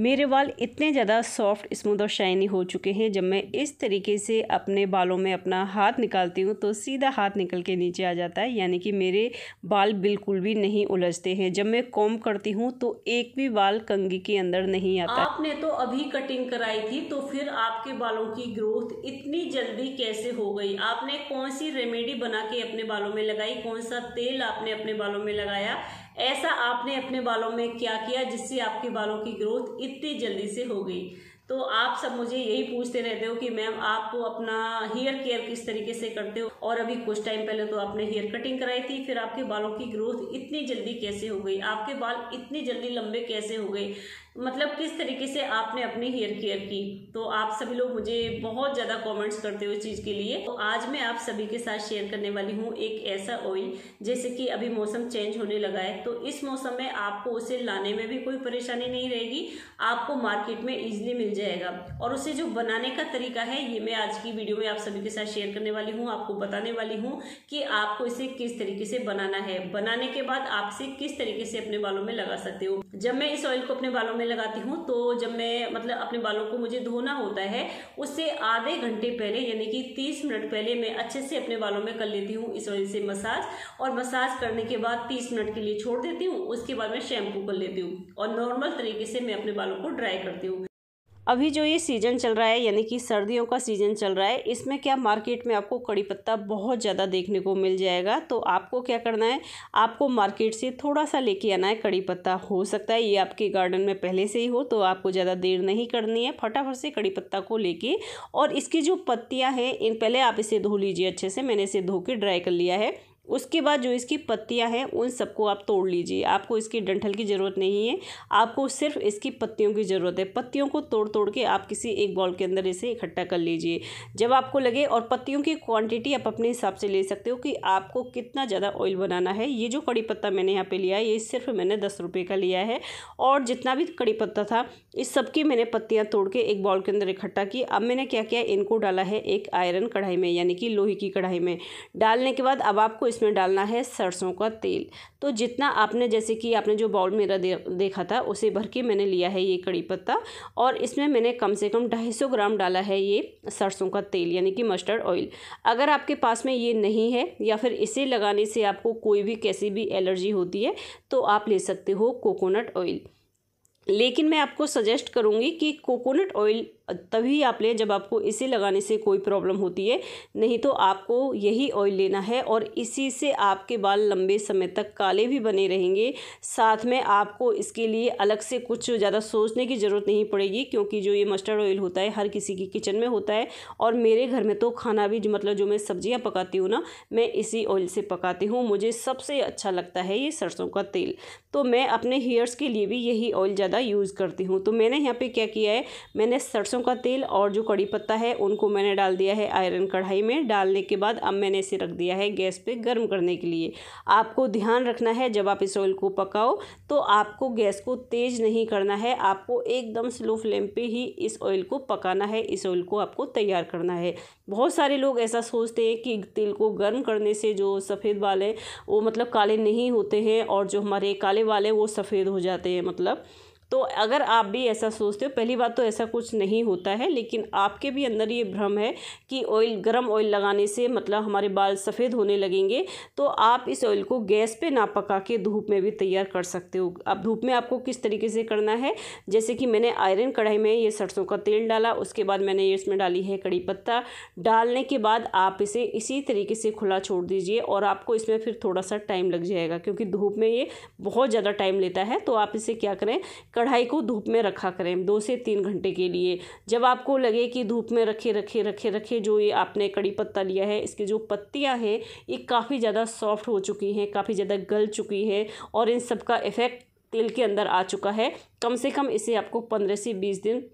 मेरे बाल इतने ज़्यादा सॉफ्ट स्मूथ और शाइनी हो चुके हैं जब मैं इस तरीके से अपने बालों में अपना हाथ निकालती हूँ तो सीधा हाथ निकल के नीचे आ जाता है यानी कि मेरे बाल बिल्कुल भी नहीं उलझते हैं जब मैं कॉम करती हूँ तो एक भी बाल कंगी के अंदर नहीं आता आपने तो अभी कटिंग कराई थी तो फिर आपके बालों की ग्रोथ इतनी जल्दी कैसे हो गई आपने कौन सी रेमेडी बना के अपने बालों में लगाई कौन सा तेल आपने अपने बालों में लगाया ऐसा आपने अपने बालों में क्या किया जिससे आपके बालों की ग्रोथ इतनी जल्दी से हो गई तो आप सब मुझे यही पूछते रहते हो कि मैम आप अपना हेयर केयर किस तरीके से करते हो और अभी कुछ टाइम पहले तो आपने हेयर कटिंग कराई थी फिर आपके बालों की ग्रोथ इतनी जल्दी कैसे हो गई आपके बाल इतनी जल्दी लंबे कैसे हो गए मतलब किस तरीके से आपने अपनी हेयर केयर की तो आप सभी लोग मुझे बहुत ज़्यादा कमेंट्स करते हो इस चीज़ के लिए तो आज मैं आप सभी के साथ शेयर करने वाली हूँ एक ऐसा ऑयल जैसे कि अभी मौसम चेंज होने लगा है तो इस मौसम में आपको उसे लाने में भी कोई परेशानी नहीं रहेगी आपको मार्केट में इजिली मिल जाएगा और उसे जो बनाने का तरीका है ये मैं आज की वीडियो में आप सभी के साथ शेयर करने वाली हूँ आपको बताने वाली हूँ कि आपको इसे किस तरीके से बनाना है बनाने के बाद आप इसे किस तरीके से अपने बालों में लगा सकते हो जब मैं इस ऑयल को अपने बालों में में लगाती हूँ तो जब मैं मतलब अपने बालों को मुझे धोना होता है उससे आधे घंटे पहले यानी कि तीस मिनट पहले मैं अच्छे से अपने बालों में कर लेती हूँ इस वजह से मसाज और मसाज करने के बाद तीस मिनट के लिए छोड़ देती हूँ उसके बाद मैं शैम्पू कर लेती हूँ और नॉर्मल तरीके से मैं अपने बालों को ड्राई करती हूँ अभी जो ये सीज़न चल रहा है यानी कि सर्दियों का सीज़न चल रहा है इसमें क्या मार्केट में आपको कड़ी पत्ता बहुत ज़्यादा देखने को मिल जाएगा तो आपको क्या करना है आपको मार्केट से थोड़ा सा लेके आना है कड़ी पत्ता हो सकता है ये आपके गार्डन में पहले से ही हो तो आपको ज़्यादा देर नहीं करनी है फटाफट से कड़ी पत्ता को लेके और इसकी जो पत्तियाँ हैं इन पहले आप इसे धो लीजिए अच्छे से मैंने इसे धो के ड्राई कर लिया है उसके बाद जो इसकी पत्तियां हैं उन सबको आप तोड़ लीजिए आपको इसकी डंठल की ज़रूरत नहीं है आपको सिर्फ इसकी पत्तियों की ज़रूरत है पत्तियों को तोड़ तोड़ के आप किसी एक बॉल के अंदर इसे इकट्ठा कर लीजिए जब आपको लगे और पत्तियों की क्वांटिटी आप अपने हिसाब से ले सकते हो कि आपको कितना ज़्यादा ऑयल बनाना है ये जो कड़ी पत्ता मैंने यहाँ पर लिया है ये सिर्फ मैंने दस रुपये का लिया है और जितना भी कड़ी पत्ता था इस सबकी मैंने पत्तियाँ तोड़ के एक बॉल के अंदर इकट्ठा की अब मैंने क्या किया इनको डाला है एक आयरन कढ़ाई में यानी कि लोहे की कढ़ाई में डालने के बाद अब आपको इस इसमें डालना है सरसों का तेल तो जितना आपने जैसे कि आपने जो बाउल मेरा दे, देखा था उसे भर के मैंने लिया है ये कड़ी पत्ता और इसमें मैंने कम से कम ढाई सौ ग्राम डाला है ये सरसों का तेल यानी कि मस्टर्ड ऑयल अगर आपके पास में ये नहीं है या फिर इसे लगाने से आपको कोई भी कैसी भी एलर्जी होती है तो आप ले सकते हो कोकोनट ऑयल लेकिन मैं आपको सजेस्ट करूँगी कि कोकोनट ऑयल तभी आप लें जब आपको इसे लगाने से कोई प्रॉब्लम होती है नहीं तो आपको यही ऑयल लेना है और इसी से आपके बाल लंबे समय तक काले भी बने रहेंगे साथ में आपको इसके लिए अलग से कुछ ज़्यादा सोचने की ज़रूरत नहीं पड़ेगी क्योंकि जो ये मस्टर्ड ऑयल होता है हर किसी की किचन में होता है और मेरे घर में तो खाना भी मतलब जो मैं सब्जियाँ पकाती हूँ ना मैं इसी ऑयल से पकाती हूँ मुझे सबसे अच्छा लगता है ये सरसों का तेल तो मैं अपने हेयर्स के लिए भी यही ऑयल ज़्यादा ज़्यादा यूज़ करती हूँ तो मैंने यहाँ पे क्या किया है मैंने सरसों का तेल और जो कड़ी पत्ता है उनको मैंने डाल दिया है आयरन कढ़ाई में डालने के बाद अब मैंने इसे रख दिया है गैस पे गर्म करने के लिए आपको ध्यान रखना है जब आप इस ऑयल को पकाओ तो आपको गैस को तेज़ नहीं करना है आपको एकदम स्लो फ्लेम पर ही इस ऑयल को पकाना है इस ऑयल को आपको तैयार करना है बहुत सारे लोग ऐसा सोचते हैं कि तेल को गर्म करने से जो सफ़ेद बाल हैं वो मतलब काले नहीं होते हैं और जो हमारे काले वाले हैं वो सफ़ेद हो जाते हैं मतलब तो अगर आप भी ऐसा सोचते हो पहली बात तो ऐसा कुछ नहीं होता है लेकिन आपके भी अंदर ये भ्रम है कि ऑयल गर्म ऑयल लगाने से मतलब हमारे बाल सफ़ेद होने लगेंगे तो आप इस ऑयल को गैस पे ना पका के धूप में भी तैयार कर सकते हो अब धूप में आपको किस तरीके से करना है जैसे कि मैंने आयरन कढ़ाई में ये सरसों का तेल डाला उसके बाद मैंने ये इसमें डाली है कड़ी पत्ता डालने के बाद आप इसे इसी तरीके से खुला छोड़ दीजिए और आपको इसमें फिर थोड़ा सा टाइम लग जाएगा क्योंकि धूप में ये बहुत ज़्यादा टाइम लेता है तो आप इसे क्या करें कढ़ाई को धूप में रखा करें दो से तीन घंटे के लिए जब आपको लगे कि धूप में रखे रखे रखे रखे जो ये आपने कड़ी पत्ता लिया है इसके जो पत्तियाँ हैं ये काफ़ी ज़्यादा सॉफ्ट हो चुकी हैं काफ़ी ज़्यादा गल चुकी है और इन सब का इफ़ेक्ट तेल के अंदर आ चुका है कम से कम इसे आपको पंद्रह से बीस दिन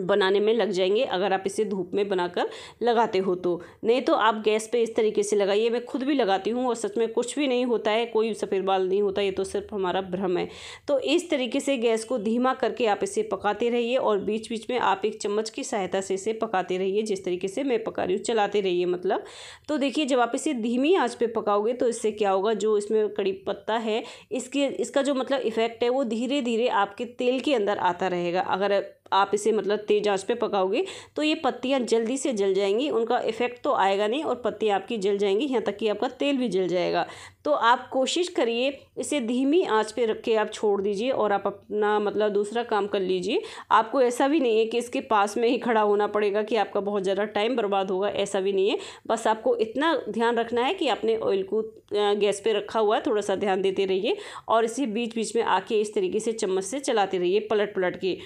बनाने में लग जाएंगे अगर आप इसे धूप में बनाकर लगाते हो तो नहीं तो आप गैस पे इस तरीके से लगाइए मैं खुद भी लगाती हूँ और सच में कुछ भी नहीं होता है कोई सफ़ेद बाल नहीं होता ये तो सिर्फ हमारा भ्रम है तो इस तरीके से गैस को धीमा करके आप इसे पकाते रहिए और बीच बीच में आप एक चम्मच की सहायता से इसे पकाते रहिए जिस तरीके से मैं पका रही हूँ चलाते रहिए मतलब तो देखिए जब आप इसे धीमी आँच पर पकाओगे तो इससे क्या होगा जो इसमें कड़ी पत्ता है इसके इसका जो मतलब इफ़ेक्ट है वो धीरे धीरे आपके तेल के अंदर आता रहेगा अगर आप इसे मतलब तेज़ आंच पे पकाओगे तो ये पत्तियाँ जल्दी से जल जाएंगी उनका इफ़ेक्ट तो आएगा नहीं और पत्तियाँ आपकी जल जाएंगी यहाँ तक कि आपका तेल भी जल जाएगा तो आप कोशिश करिए इसे धीमी आंच पे रख के आप छोड़ दीजिए और आप अपना मतलब दूसरा काम कर लीजिए आपको ऐसा भी नहीं है कि इसके पास में ही खड़ा होना पड़ेगा कि आपका बहुत ज़्यादा टाइम बर्बाद होगा ऐसा भी नहीं है बस आपको इतना ध्यान रखना है कि आपने ऑयल को गैस पर रखा हुआ है थोड़ा सा ध्यान देते रहिए और इसे बीच बीच में आके इस तरीके से चम्मच से चलाते रहिए पलट पलट के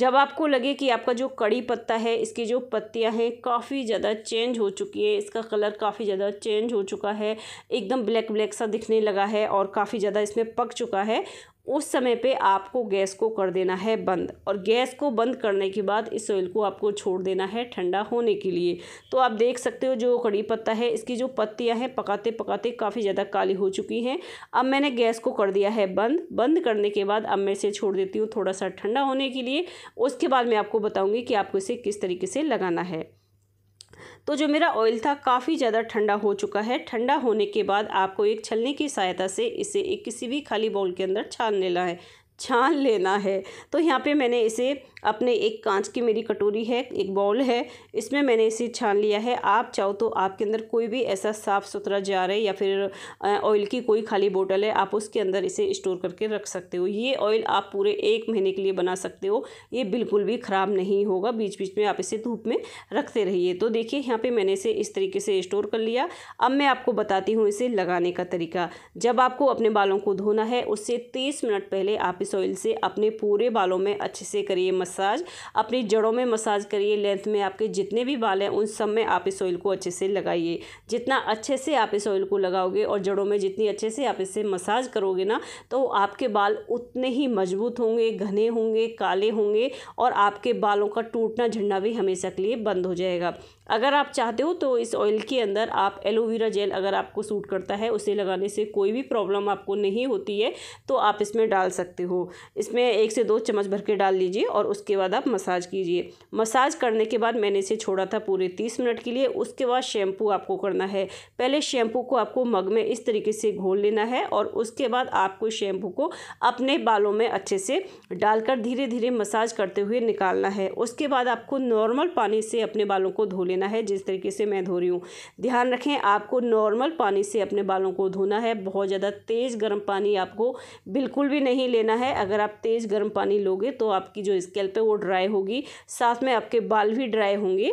जब आपको लगे कि आपका जो कड़ी पत्ता है इसकी जो पत्तियां हैं काफ़ी ज़्यादा चेंज हो चुकी है इसका कलर काफ़ी ज़्यादा चेंज हो चुका है एकदम ब्लैक ब्लैक सा दिखने लगा है और काफ़ी ज़्यादा इसमें पक चुका है उस समय पे आपको गैस को कर देना है बंद और गैस को बंद करने के बाद इस ऑयल को आपको छोड़ देना है ठंडा होने के लिए तो आप देख सकते हो जो कड़ी पत्ता है इसकी जो पत्तियां हैं पकाते पकाते काफ़ी ज़्यादा काली हो चुकी हैं अब मैंने गैस को कर दिया है बंद बंद करने के बाद अब मैं इसे छोड़ देती हूँ थोड़ा सा ठंडा होने के लिए उसके बाद मैं आपको बताऊँगी कि आपको इसे किस तरीके से लगाना है तो जो मेरा ऑयल था काफ़ी ज़्यादा ठंडा हो चुका है ठंडा होने के बाद आपको एक छलनी की सहायता से इसे एक किसी भी खाली बाउल के अंदर छान लेना है छान लेना है तो यहाँ पे मैंने इसे अपने एक कांच की मेरी कटोरी है एक बाउल है इसमें मैंने इसे छान लिया है आप चाहो तो आपके अंदर कोई भी ऐसा साफ़ सुथरा जार है या फिर ऑयल की कोई खाली बोतल है आप उसके अंदर इसे स्टोर करके रख सकते हो ये ऑयल आप पूरे एक महीने के लिए बना सकते हो ये बिल्कुल भी ख़राब नहीं होगा बीच बीच में आप इसे धूप में रखते रहिए तो देखिए यहाँ पर मैंने इसे इस तरीके से स्टोर कर लिया अब मैं आपको बताती हूँ इसे लगाने का तरीका जब आपको अपने बालों को धोना है उससे तीस मिनट पहले आप इस ऑयल से अपने पूरे बालों में अच्छे से करिए मस मसाज अपनी जड़ों में मसाज करिए लेंथ में आपके जितने भी बाल हैं उन सब में आप इस ऑयल को अच्छे से लगाइए जितना अच्छे से आप इस ऑयल को लगाओगे और जड़ों में जितनी अच्छे से आप इसे मसाज करोगे ना तो आपके बाल उतने ही मजबूत होंगे घने होंगे काले होंगे और आपके बालों का टूटना झंडा भी हमेशा के लिए बंद हो जाएगा अगर आप चाहते हो तो इस ऑयल के अंदर आप एलोवेरा जेल अगर आपको सूट करता है उसे लगाने से कोई भी प्रॉब्लम आपको नहीं होती है तो आप इसमें डाल सकते हो इसमें एक से दो चम्मच भर के डाल लीजिए और उसके बाद आप मसाज कीजिए मसाज करने के बाद मैंने इसे छोड़ा था पूरे तीस मिनट के लिए उसके बाद शैम्पू आपको करना है पहले शैम्पू को आपको मग में इस तरीके से घोल लेना है और उसके बाद आपको शैम्पू को अपने बालों में अच्छे से डालकर धीरे धीरे मसाज करते हुए निकालना है उसके बाद आपको नॉर्मल पानी से अपने बालों को धो लेना है जिस तरीके से मैं धो रही हूँ ध्यान रखें आपको नॉर्मल पानी से अपने बालों को धोना है बहुत ज़्यादा तेज़ गर्म पानी आपको बिल्कुल भी नहीं लेना है अगर आप तेज़ गर्म पानी लोगे तो आपकी जो स्केल्प है वो ड्राई होगी साथ में आपके बाल भी ड्राई होंगे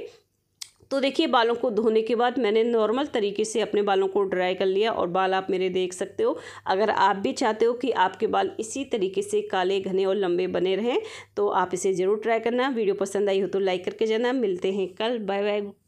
तो देखिए बालों को धोने के बाद मैंने नॉर्मल तरीके से अपने बालों को ड्राई कर लिया और बाल आप मेरे देख सकते हो अगर आप भी चाहते हो कि आपके बाल इसी तरीके से काले घने और लंबे बने रहें तो आप इसे ज़रूर ट्राई करना वीडियो पसंद आई हो तो लाइक करके जाना मिलते हैं कल बाय बाय